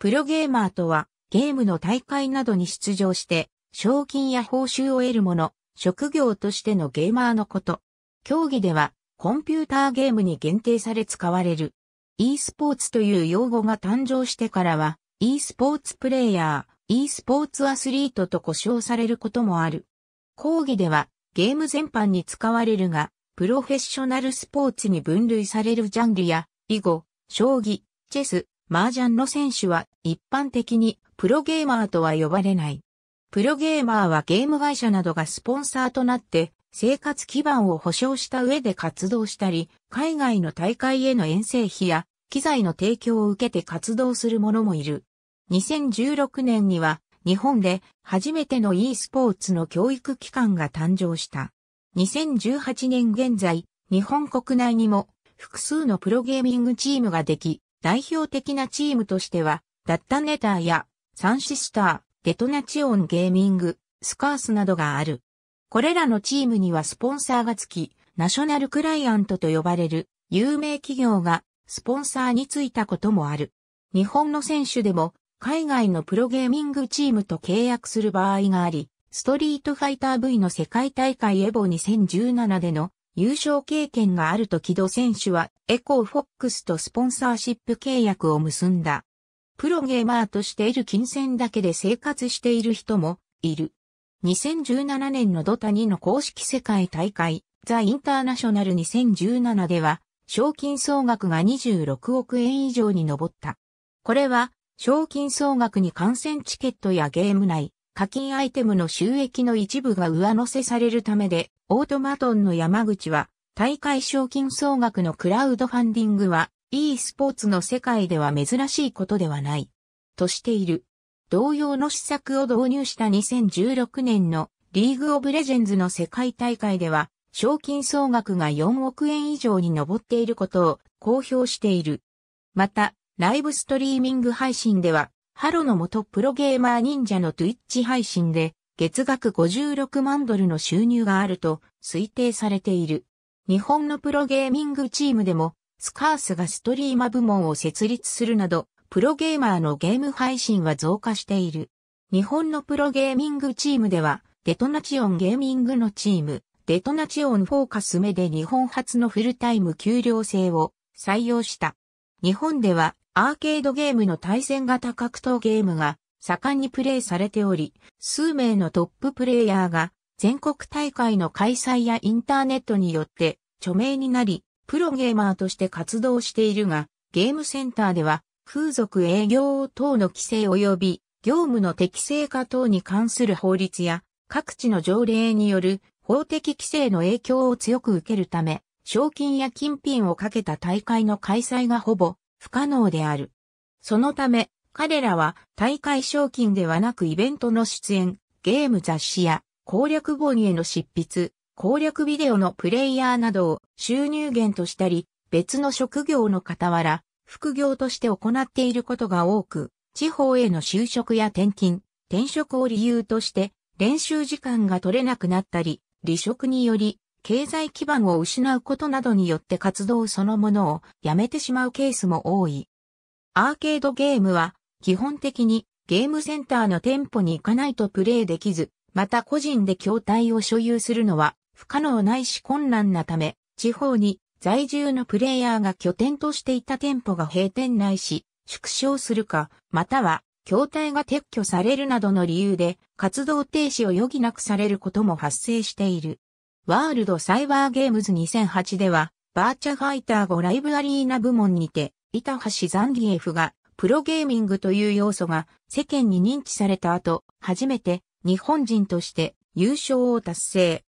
プロゲーマーとは、ゲームの大会などに出場して、賞金や報酬を得る者、職業としてのゲーマーのこと。競技では、コンピューターゲームに限定され使われる。e スポーツという用語が誕生してからは、e スポーツプレイヤー、e スポーツアスリートと呼称されることもある。講義では、ゲーム全般に使われるが、プロフェッショナルスポーツに分類されるジャンルや、囲碁、将棋、チェス、麻雀の選手は一般的にプロゲーマーとは呼ばれない。プロゲーマーはゲーム会社などがスポンサーとなって生活基盤を保障した上で活動したり、海外の大会への遠征費や機材の提供を受けて活動する者もいる。2016年には日本で初めての e スポーツの教育機関が誕生した。2018年現在、日本国内にも複数のプロゲーミングチームができ、代表的なチームとしては、ダッタネターやサンシスター、デトナチオンゲーミング、スカースなどがある。これらのチームにはスポンサーがつき、ナショナルクライアントと呼ばれる有名企業がスポンサーについたこともある。日本の選手でも海外のプロゲーミングチームと契約する場合があり、ストリートファイター V の世界大会エボ2017での優勝経験があると木戸選手はエコーフォックスとスポンサーシップ契約を結んだ。プロゲーマーとしている金銭だけで生活している人もいる。2017年のドタ2の公式世界大会、ザ・インターナショナル2017では、賞金総額が26億円以上に上った。これは、賞金総額に観戦チケットやゲーム内、課金アイテムの収益の一部が上乗せされるためで、オートマトンの山口は、大会賞金総額のクラウドファンディングは、e スポーツの世界では珍しいことではない。としている。同様の施策を導入した2016年のリーグオブレジェンズの世界大会では、賞金総額が4億円以上に上っていることを公表している。また、ライブストリーミング配信では、ハロの元プロゲーマー忍者の Twitch 配信で、月額56万ドルの収入があると推定されている。日本のプロゲーミングチームでも、スカースがストリーマ部門を設立するなど、プロゲーマーのゲーム配信は増加している。日本のプロゲーミングチームでは、デトナチオンゲーミングのチーム、デトナチオンフォーカス目で日本初のフルタイム給料制を採用した。日本ではアーケードゲームの対戦型格闘ゲームが盛んにプレーされており、数名のトッププレイヤーが全国大会の開催やインターネットによって著名になり、プロゲーマーとして活動しているが、ゲームセンターでは風俗営業等の規制及び業務の適正化等に関する法律や各地の条例による法的規制の影響を強く受けるため、賞金や金品をかけた大会の開催がほぼ不可能である。そのため、彼らは大会賞金ではなくイベントの出演、ゲーム雑誌や攻略本への執筆、攻略ビデオのプレイヤーなどを収入源としたり、別の職業の傍ら、副業として行っていることが多く、地方への就職や転勤、転職を理由として練習時間が取れなくなったり、離職により経済基盤を失うことなどによって活動そのものをやめてしまうケースも多い。アーケードゲームは基本的にゲームセンターの店舗に行かないとプレイできず、また個人で筐体を所有するのは不可能ないし困難なため、地方に在住のプレイヤーが拠点としていた店舗が閉店ないし、縮小するか、または、筐体が撤去されるなどの理由で、活動停止を余儀なくされることも発生している。ワールドサイバーゲームズ2008では、バーチャファイター5ライブアリーナ部門にて、板橋ザンギエフがプロゲーミングという要素が世間に認知された後、初めて日本人として優勝を達成。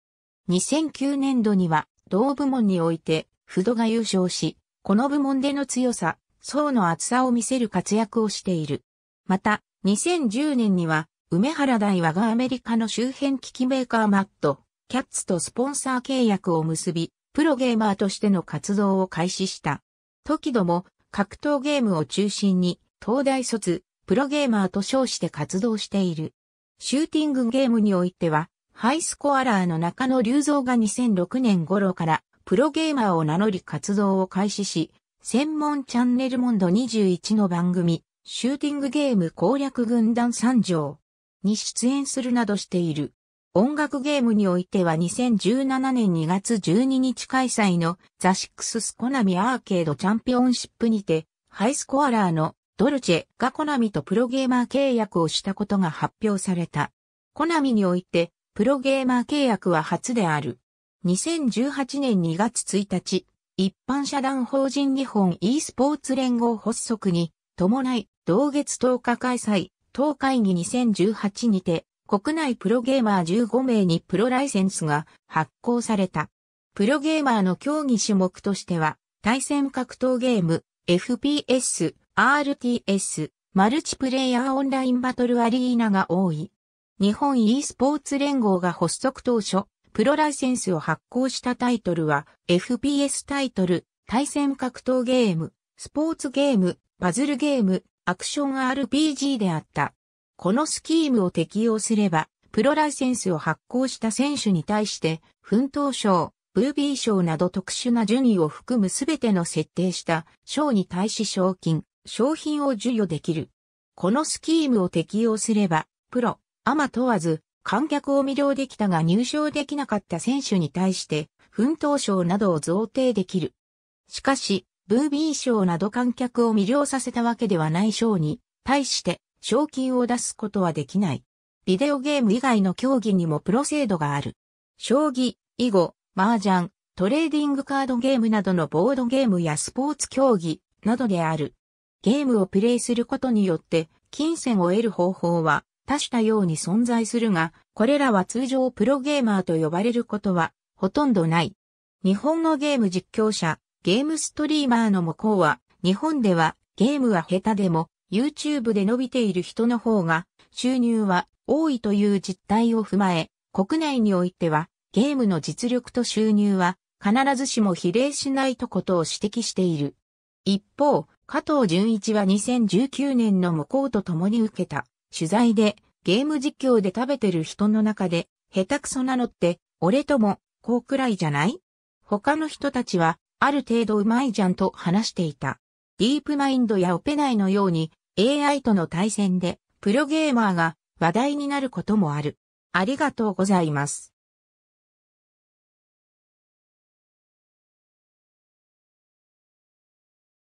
2009年度には同部門においてフドが優勝し、この部門での強さ、層の厚さを見せる活躍をしている。また、2010年には、梅原大和がアメリカの周辺機器メーカーマット、キャッツとスポンサー契約を結び、プロゲーマーとしての活動を開始した。時ども、格闘ゲームを中心に、東大卒、プロゲーマーと称して活動している。シューティングゲームにおいては、ハイスコアラーの中野隆造が2006年頃から、プロゲーマーを名乗り活動を開始し、専門チャンネルモンド21の番組、シューティングゲーム攻略軍団参上に出演するなどしている。音楽ゲームにおいては2017年2月12日開催のザ・シックス・スコナミアーケードチャンピオンシップにて、ハイスコアラーのドルチェがコナミとプロゲーマー契約をしたことが発表された。コナミにおいて、プロゲーマー契約は初である。2018年2月1日、一般社団法人日本 e スポーツ連合発足に伴い、同月10日開催、当会議2018にて、国内プロゲーマー15名にプロライセンスが発行された。プロゲーマーの競技種目としては、対戦格闘ゲーム、FPS、RTS、マルチプレイヤーオンラインバトルアリーナが多い。日本 e スポーツ連合が発足当初、プロライセンスを発行したタイトルは、FPS タイトル、対戦格闘ゲーム、スポーツゲーム、パズルゲーム、アクション RPG であった。このスキームを適用すれば、プロライセンスを発行した選手に対して、奮闘賞、ブービー賞など特殊な順位を含むすべての設定した賞に対し賞金、賞品を授与できる。このスキームを適用すれば、プロ、アマ問わず、観客を魅了できたが入賞できなかった選手に対して、奮闘賞などを贈呈できる。しかし、ブービー賞など観客を魅了させたわけではない賞に、対して、賞金を出すことはできない。ビデオゲーム以外の競技にもプロ制度がある。将棋、囲碁、麻雀、トレーディングカードゲームなどのボードゲームやスポーツ競技などである。ゲームをプレイすることによって金銭を得る方法は多種多様に存在するが、これらは通常プロゲーマーと呼ばれることはほとんどない。日本のゲーム実況者、ゲームストリーマーの向こうは、日本ではゲームは下手でも YouTube で伸びている人の方が収入は多いという実態を踏まえ、国内においてはゲームの実力と収入は必ずしも比例しないとことを指摘している。一方、加藤純一は2019年の向こうと共に受けた取材でゲーム実況で食べてる人の中で下手くそなのって俺ともこうくらいじゃない他の人たちはある程度うまいじゃんと話していた。ディープマインドやオペナイのように AI との対戦で、プロゲーマーが話題になることもある。ありがとうございます。